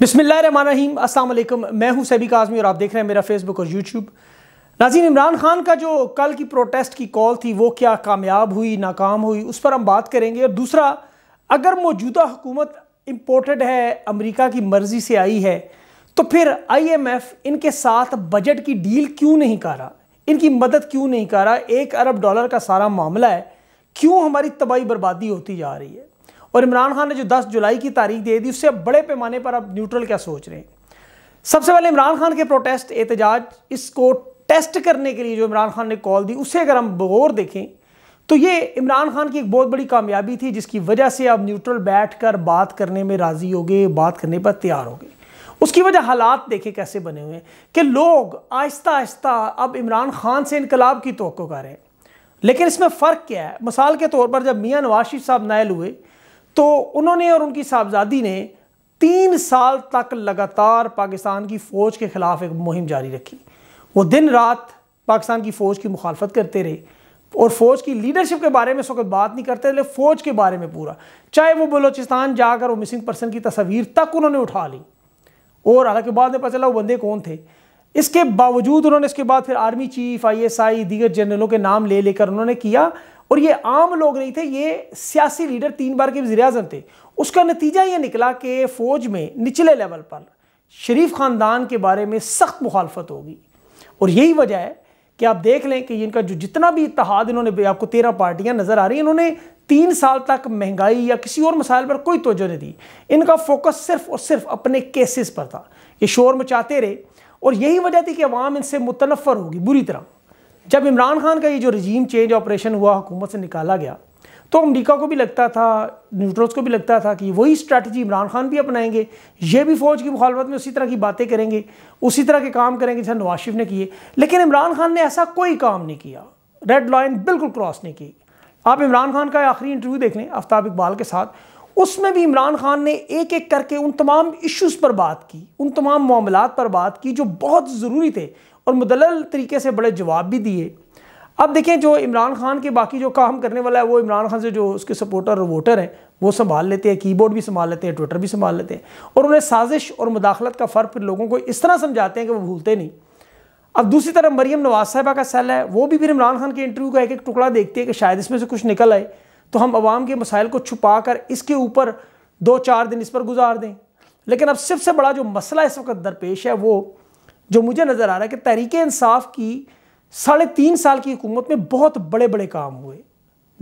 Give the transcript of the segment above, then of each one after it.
बिसमीम असलम मैं हूं सैबिक आज़मी और आप देख रहे हैं मेरा फेसबुक और यूट्यूब नाजीन इमरान खान का जो कल की प्रोटेस्ट की कॉल थी वो क्या कामयाब हुई नाकाम हुई उस पर हम बात करेंगे और दूसरा अगर मौजूदा हुकूमत इम्पोर्टेड है अमेरिका की मर्ज़ी से आई है तो फिर आईएमएफ इनके साथ बजट की डील क्यों नहीं कर रहा इनकी मदद क्यों नहीं कर रहा एक अरब डॉलर का सारा मामला है क्यों हमारी तबाही बर्बादी होती जा रही है और इमरान खान ने जो 10 जुलाई की तारीख दे दी उससे बड़े पैमाने पर अब न्यूट्रल क्या सोच रहे हैं सबसे पहले इमरान खान के प्रोटेस्ट एहतजाज इसको टेस्ट करने के लिए जो इमरान खान ने कॉल दी उसे अगर हम बगौर देखें तो ये इमरान खान की एक बहुत बड़ी कामयाबी थी जिसकी वजह से अब न्यूट्रल बैठकर बात करने में राज़ी हो गए बात करने पर तैयार हो गए उसकी वजह हालात देखे कैसे बने हुए हैं कि लोग आहिस्ता आहिस्ता अब इमरान खान से इनकलाब की तो कर रहे हैं लेकिन इसमें फ़र्क क्या है मिसाल के तौर पर जब मियाँ नवाज शरीफ साहब नायल हुए तो उन्होंने और उनकी साहबजादी ने तीन साल तक लगातार पाकिस्तान की फ़ौज के ख़िलाफ़ एक मुहिम जारी रखी वो दिन रात पाकिस्तान की फ़ौज की मुखालफत करते रहे और फ़ौज की लीडरशिप के बारे में इस वक्त बात नहीं करते लेकिन फ़ौज के बारे में पूरा चाहे वो बलोचिस्तान जाकर वो मिसिंग पर्सन की तस्वीर तक उन्होंने उठा ली और हालांकि बाद में पता चला वो बंदे कौन थे इसके बावजूद उन्होंने इसके बाद फिर army chief I S I दीगर जनरलों के नाम ले लेकर उन्होंने किया और ये आम लोग नहीं थे ये सियासी लीडर तीन बार के वजी अजम थे उसका नतीजा ये निकला कि फ़ौज में निचले लेवल पर शरीफ ख़ानदान के बारे में सख्त मुखालफत होगी और यही वजह है कि आप देख लें कि इनका जो जितना भी इतिहाद इन्होंने आपको तेरह पार्टियां नज़र आ रही हैं इन्होंने तीन साल तक महंगाई या किसी और मसाइल पर कोई तोजह नहीं दी इनका फोकस सिर्फ और सिर्फ अपने केसेस पर था ये शोर मचाते रहे और यही वजह थी कि अवाम इनसे मुतनफ़र होगी बुरी तरह जब इमरान खान का ये जो रजीम चेंज ऑपरेशन हुआ हुकूमत से निकाला गया तो अमरीका को भी लगता था न्यूट्रल्स को भी लगता था कि वही स्ट्रैटी इमरान खान भी अपनाएंगे ये भी फ़ौज की मुखालवत में उसी तरह की बातें करेंगे उसी तरह के काम करेंगे जैसे नवाज ने किए लेकिन इमरान खान ने ऐसा कोई काम नहीं किया रेड लाइन बिल्कुल क्रॉस नहीं की आप इमरान खान का आखिरी इंटरव्यू देख लें आफ्ताब इकबाल के साथ उसमें भी इमरान खान ने एक एक करके उन तमाम इश्यूज़ पर बात की उन तमाम मामलों पर बात की जो बहुत ज़रूरी थे और मुदल तरीके से बड़े जवाब भी दिए अब देखें जो इमरान खान के बाकी जो काम करने वाला है वो इमरान खान से जो उसके सपोर्टर और वोटर हैं वो संभाल लेते हैं कीबोर्ड भी संभाल लेते हैं ट्विटर भी संभाल लेते हैं और उन्हें साजिश और मुदाखलत का फ़र्क फिर लोगों को इस तरह समझाते हैं कि वो भूलते नहीं अब दूसरी तरफ मरीम नवाज साहबा का सेल है वो भी फिर इमरान खान के इंटरव्यू का एक एक टुकड़ा देखते हैं कि शायद इसमें से कुछ निकल आए तो हम आवाम के मसाइल को छुपा कर इसके ऊपर दो चार दिन इस पर गुजार दें लेकिन अब सबसे बड़ा जो मसला इस वक्त दरपेश है वो जो मुझे नज़र आ रहा है कि तहरीक इंसाफ की साढ़े तीन साल की हुकूमत में बहुत बड़े बड़े काम हुए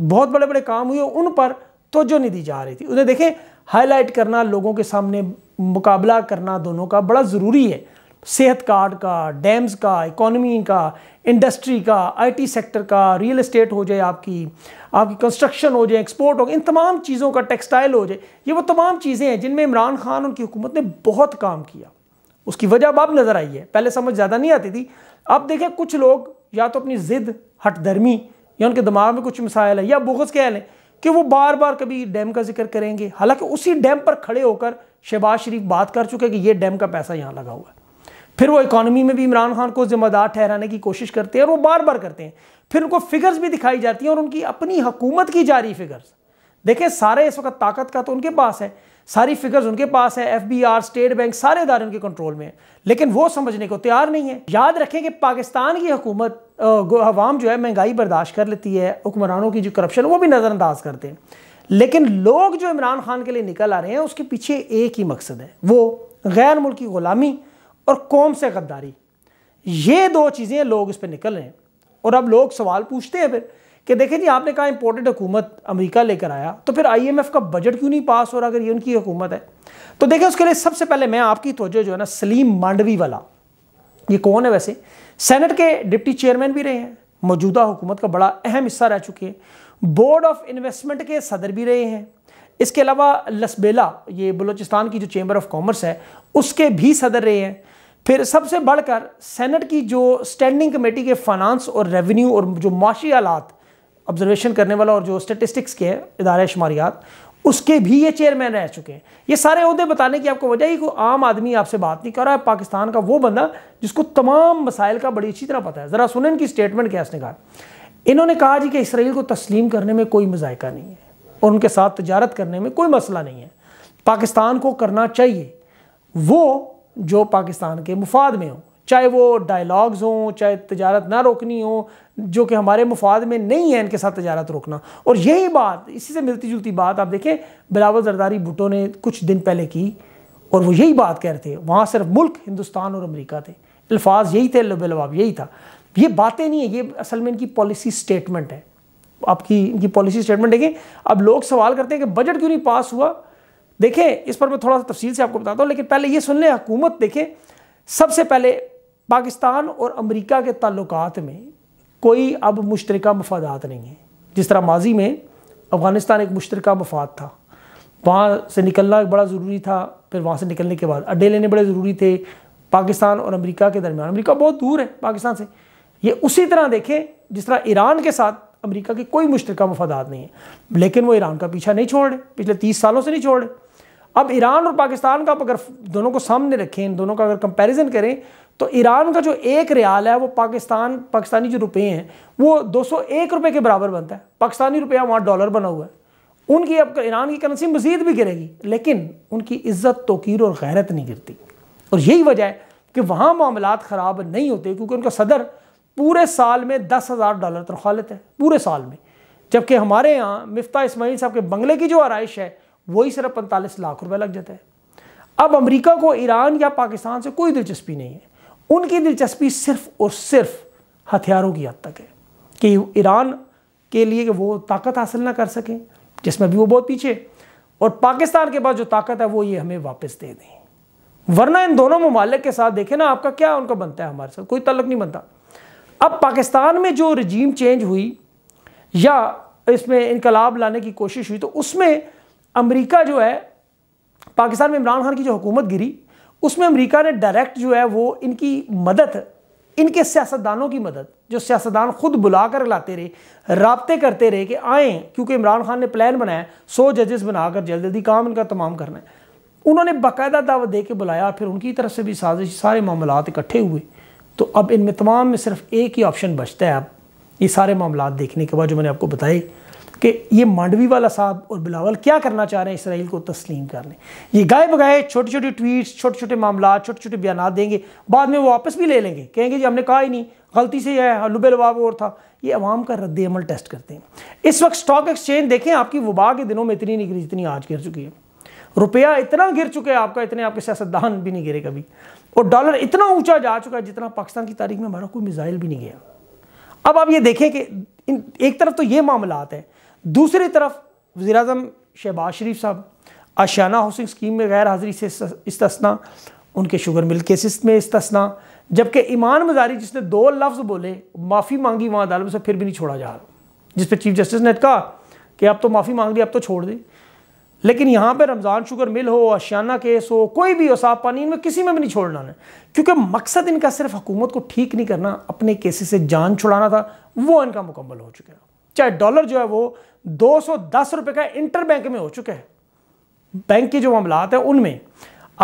बहुत बड़े बड़े काम हुए उन पर तोजो नहीं दी जा रही थी उन्हें देखें हाईलाइट करना लोगों के सामने मुकाबला करना दोनों का बड़ा ज़रूरी है सेहत कार्ड का डैम्स का इकोनॉमी का इंडस्ट्री का आईटी सेक्टर का रियल इस्टेट हो जाए आपकी आपकी कंस्ट्रक्शन हो जाए एक्सपोर्ट हो इन तमाम चीज़ों का टेक्सटाइल हो जाए ये वो तमाम चीज़ें हैं जिनमें इमरान खान उनकी हुकूमत ने बहुत काम किया उसकी वजह अब अब नज़र आई है पहले समझ ज़्यादा नहीं आती थी अब देखें कुछ लोग या तो अपनी ज़िद हटधर्मी या उनके दिमाग में कुछ मिसाइल है या बुगस कह लें कि वो बार बार कभी डैम का जिक्र करेंगे हालांकि उसी डैम पर खड़े होकर शहबाज शरीफ बात कर चुके कि ये डैम का पैसा यहाँ लगा हुआ है फिर वो इकोनॉमी में भी इमरान खान को जिम्मेदार ठहराने की कोशिश करते हैं और वो बार बार करते हैं फिर उनको फिगर्स भी दिखाई जाती हैं और उनकी अपनी हुकूमत की जारी फिगर्स देखें सारे इस वक्त ताकत का तो उनके पास है सारी फिगर्स उनके पास है एफ स्टेट बैंक सारे इदारे उनके कंट्रोल में लेकिन वो समझने को तैयार नहीं है याद रखें कि पाकिस्तान की हुकूमत अवाम जो है महंगाई बर्दाश्त कर लेती है हुक्मरानों की जो करप्शन वो भी नज़रअंदाज करते हैं लेकिन लोग जो इमरान खान के लिए निकल आ रहे हैं उसके पीछे एक ही मकसद है वो गैर मुल्की ग़ुलामी और कौम से गद्दारी ये दो चीज़ें लोग इस पर निकल रहे हैं और अब लोग सवाल पूछते हैं फिर कि देखें जी आपने कहा इंपोर्टेड हुकूमत अमेरिका लेकर आया तो फिर आईएमएफ का बजट क्यों नहीं पास हो रहा अगर ये उनकी हुकूमत है तो देखें उसके लिए सबसे पहले मैं आपकी तोजह जो है ना सलीम मांडवी वाला ये कौन है वैसे सेनेट के डिप्टी चेयरमैन भी रहे हैं मौजूदा हुकूमत का बड़ा अहम हिस्सा रह चुके हैं बोर्ड ऑफ इन्वेस्टमेंट के सदर भी रहे हैं इसके अलावा लसबेला ये बलोचिस्तान की जो चेंबर ऑफ कॉमर्स है उसके भी सदर रहे हैं फिर सबसे बढ़कर सेनेट की जो स्टैंडिंग कमेटी के फाइनानस और रेवेन्यू और जो माशी आलात ऑब्जर्वेशन करने वाला और जो स्टेटिस्टिक्स के इदारे शुमारियात उसके भी ये चेयरमैन रह चुके हैं ये सारे अहदे बताने की आपको वजह ही कोई आम आदमी आपसे बात नहीं कर रहा है पाकिस्तान का वो बंदा जिसको तमाम मसाइल का बड़ी अच्छी तरह पता है ज़रा सुन इनकी स्टेटमेंट क्या इसने कहा इन्होंने कहा जी कि इसराइल को तस्लीम करने में कोई मजायका नहीं है और उनके साथ तजारत करने में कोई मसला नहीं है पाकिस्तान को करना चाहिए वो जो पाकिस्तान के मुफाद में हों चाहे वो डायलॉग्स हों चाहे तजारत ना रोकनी हो जो कि हमारे मुफाद में नहीं है इनके साथ तजारत रोकना और यही बात इसी से मिलती जुलती बात आप देखें बिलावल जरदारी भुटो ने कुछ दिन पहले की और वो यही बात कह रहे थे वहाँ सिर्फ मुल्क हिंदुस्तान और अमरीका थे अल्फाज यही थे लबाब यही था ये बातें नहीं है ये असल में इनकी पॉलिसी स्टेटमेंट है आपकी इनकी पॉलिसी स्टेटमेंट देखें अब लोग सवाल करते हैं कि बजट क्यों नहीं पास हुआ देखें इस पर मैं थोड़ा सा तफसील से आपको बताता हूँ लेकिन पहले ये सुन लें हुकूमत देखें सबसे पहले पाकिस्तान और अमरीका के तल्लक में कोई अब मुश्तरक मफादात नहीं है जिस तरह माजी में अफ़गानिस्तान एक मुश्तरक मफाद था वहाँ से निकलना बड़ा ज़रूरी था फिर वहाँ से निकलने के बाद अड्डे लेने बड़े ज़रूरी थे पाकिस्तान और अमरीका के दरमियान अमरीका बहुत दूर है पाकिस्तान से ये उसी तरह देखें जिस तरह ईरान के साथ अमेरिका के कोई मुश्तरक मफादात नहीं है लेकिन वो ईरान का पीछा नहीं छोड़ रहे पिछले तीस सालों से नहीं छोड़ रहे अब ईरान और पाकिस्तान का आप अगर दोनों को सामने रखें इन दोनों का अगर कंपैरिजन करें तो ईरान का जो एक रियाल है वो पाकिस्तान पाकिस्तानी जो रुपये हैं वो 201 रुपए के बराबर बनता है पाकिस्तानी रुपया वहाँ डॉलर बना हुआ है उनकी अब ईरान की करेंसी मजीद भी गिरेगी लेकिन उनकी इज्जत तोकीर और गैरत नहीं गिरती और यही वजह है कि वहाँ मामला ख़राब नहीं होते क्योंकि उनका सदर पूरे साल में दस हज़ार डॉलर तनख्वाह लेते है पूरे साल में जबकि हमारे यहाँ मफ्ता इसमाइल साहब के बंगले की जो आरइश है वही सिर्फ पैंतालीस लाख रुपए लग जाता है अब अमेरिका को ईरान या पाकिस्तान से कोई दिलचस्पी नहीं है उनकी दिलचस्पी सिर्फ और सिर्फ हथियारों की हद तक है कि ईरान के लिए कि वो ताकत हासिल ना कर सकें जिसमें भी वो बहुत पीछे और पाकिस्तान के पास जो ताकत है वो ये हमें वापस दे दें वरना इन दोनों ममालिक के साथ देखें ना आपका क्या उनका बनता है हमारे साथ कोई तलक नहीं बनता अब पाकिस्तान में जो रजीम चेंज हुई या इसमें इनकलाब लाने की कोशिश हुई तो उसमें अमेरिका जो है पाकिस्तान में इमरान खान की जो हुकूमत गिरी उसमें अमेरिका ने डायरेक्ट जो है वो इनकी मदद इनके सियासतदानों की मदद जो सियासतदान खुद बुला कर लाते रहे रबते करते रहे कि आए क्योंकि इमरान खान ने प्लान बनाया सौ जजेस बनाकर जल्द जल्दी काम इनका तमाम करना है उन्होंने बाकायदा दावत दे के बुलाया फिर उनकी तरफ से भी साजिश सारे मामला इकट्ठे हुए तो अब इनमें तमाम में सिर्फ एक ही ऑप्शन बचता है अब ये सारे मामला देखने के बाद जो मैंने आपको बताए कि ये मांडवी वाला साहब और बिलावल क्या करना चाह रहे हैं इसराइल को तस्लीम कर लें ये गाय बगाए छोटे छोटे ट्वीट्स छोटे छोटे मामला छोटे छोटे बयान देंगे बाद में वो वापस भी ले लेंगे कहेंगे जी हमने कहा ही नहीं गलती से यह है लुबे लबाव और था ये अवाम का रद्द अमल टेस्ट करते हैं इस वक्त स्टॉक एक्सचेंज देखें आपकी वबा के दिनों में इतनी नहीं गिरी जितनी आज गिर चुकी है रुपया इतना गिर चुका है आपका इतने आपके सियासतदान भी नहीं गिरे कभी और डॉलर इतना ऊंचा जा चुका है जितना पाकिस्तान की तारीख में हमारा कोई मिज़ाइल भी नहीं गया अब आप ये देखें कि इन एक तरफ तो ये मामला है दूसरी तरफ वजी अजम शहबाज शरीफ साहब आशियाना हाउसिंग स्कीम में गैर हाजिरी से इस्तना उनके शुगर मिल केसेस में इस्तना जबकि ईमान मजारी जिसने दो लफ्ज़ बोले माफ़ी मांगी वहाँ अदालत से फिर भी नहीं छोड़ा जा रहा जिस पर चीफ जस्टिस ने कहा कि अब तो माफ़ी मांग ली अब तो छोड़ दी लेकिन यहाँ पर रमज़ान शुगर मिल हो आशियाना केस हो कोई भी हो साफ पानी इनमें किसी में भी नहीं छोड़ना है क्योंकि मकसद इनका सिर्फ हुकूमत को ठीक नहीं करना अपने केसेस से जान छुड़ाना था वो इनका मुकम्मल हो चुका है चाहे डॉलर जो है वो दो सौ का इंटर बैंक में हो चुका है बैंक के जो मामला है उनमें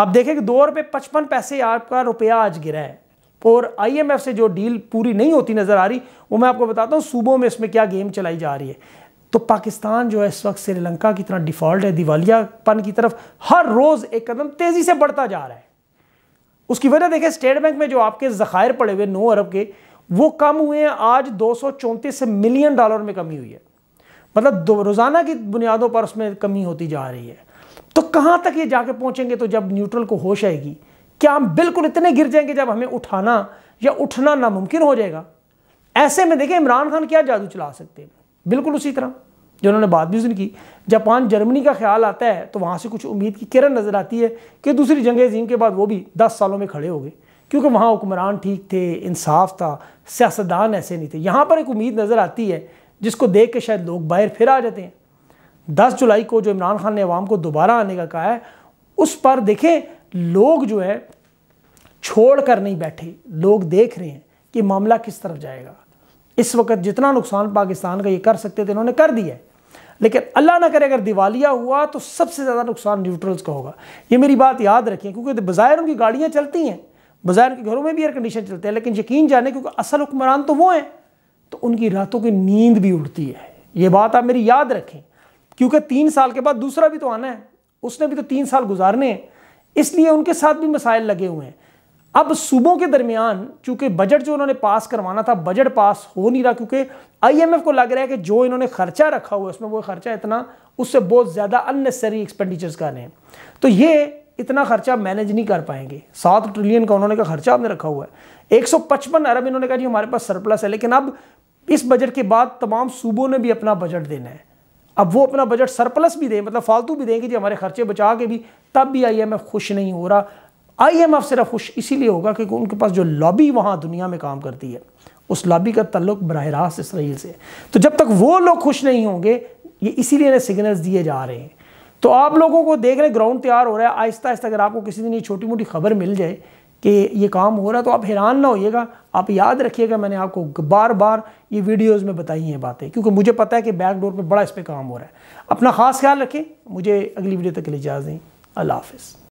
आप देखें कि दो रुपये पचपन पैसे आपका रुपया आज गिरा है और आईएमएफ से जो डील पूरी नहीं होती नज़र आ रही वो मैं आपको बताता हूँ सूबों में इसमें क्या गेम चलाई जा रही है तो पाकिस्तान जो है इस वक्त श्रीलंका की तरह डिफ़ॉल्ट है दिवालियापन की तरफ हर रोज़ एक कदम तेज़ी से बढ़ता जा रहा है उसकी वजह देखें स्टेट बैंक में जो आपके ज़खायर पड़े हुए नौ अरब के वो कम हुए हैं आज दो मिलियन डॉलर में कमी हुई है मतलब रोज़ाना की बुनियादों पर उसमें कमी होती जा रही है तो कहाँ तक ये जाके पहुंचेंगे तो जब न्यूट्रल को होश आएगी क्या हम बिल्कुल इतने गिर जाएंगे जब हमें उठाना या उठना नामुमकिन हो जाएगा ऐसे में देखें इमरान खान क्या जादू चला सकते हैं बिल्कुल उसी तरह जो उन्होंने बात भी की जापान जर्मनी का ख्याल आता है तो वहां से कुछ उम्मीद की किरण नज़र आती है कि दूसरी जंग जीम के बाद वो भी दस सालों में खड़े हो गए क्योंकि वहाँ हुक्मरान ठीक थे इंसाफ था सियासतदान ऐसे नहीं थे यहाँ पर एक उम्मीद नज़र आती है जिसको देख के शायद लोग बाहर फिर आ जाते हैं दस जुलाई को जो इमरान खान ने अवाम को दोबारा आने का कहा है उस पर देखें लोग जो है छोड़ कर नहीं बैठे लोग देख रहे हैं कि मामला किस तरफ जाएगा इस वक्त जितना नुकसान पाकिस्तान का ये कर सकते थे इन्होंने कर दिया है लेकिन अल्लाह ना करे अगर दिवालिया हुआ तो सबसे ज़्यादा नुकसान न्यूट्रल्स का होगा ये मेरी बात याद रखें क्योंकि तो बाज़ाहिर उनकी गाड़ियाँ चलती हैं बाज़ार के घरों में भी एयर कंडीशन चलते हैं लेकिन यकीन जाने क्योंकि असल हुक्मरान तो वो हैं तो उनकी रातों की नींद भी उड़ती है ये बात आप मेरी याद रखें क्योंकि तीन साल के बाद दूसरा भी तो आना है उसने भी तो तीन साल गुजारने हैं इसलिए उनके साथ भी मसाइल लगे हुए हैं अब सूबों के दरमियान चूंकि बजट जो उन्होंने पास करवाना था बजट पास हो नहीं रहा क्योंकि आईएमएफ को लग रहा है कि जो इन्होंने खर्चा रखा हुआ है उसमें वो खर्चा इतना उससे बहुत ज़्यादा अननेसेसरी एक्सपेंडिचर्स का रहे हैं तो ये इतना खर्चा मैनेज नहीं कर पाएंगे सात ट्रिलियन का उन्होंने का खर्चा आपने रखा हुआ है एक अरब इन्होंने कहा जी हमारे पास सरप्लस है लेकिन अब इस बजट के बाद तमाम सूबों ने भी अपना बजट देना है अब वो अपना बजट सरप्लस भी दें मतलब फालतू भी देंगे जी हमारे खर्चे बचा के भी तब भी आईएमएफ खुश नहीं हो रहा आईएमएफ सिर्फ खुश इसीलिए होगा क्योंकि उनके पास जो लॉबी वहाँ दुनिया में काम करती है उस लॉबी का तल्लुक बरह रास्त इसराइल से तो जब तक वो लोग खुश नहीं होंगे ये इसीलिए इन्हें सिग्नल्स दिए जा रहे हैं तो आप लोगों को देख रहे ग्राउंड तैयार हो रहा है आहिस्ता आहिस्ता अगर आपको किसी दिन ये छोटी मोटी खबर मिल जाए कि ये काम हो रहा है तो आप हैरान ना होइएगा आप याद रखिएगा मैंने आपको बार बार ये वीडियोस में बताई हैं बातें क्योंकि मुझे पता है कि बैक डोर पे बड़ा इस पर काम हो रहा है अपना खास ख्याल रखें मुझे अगली वीडियो तक के लिए इजाज़ दें अल्लाह हाफिज़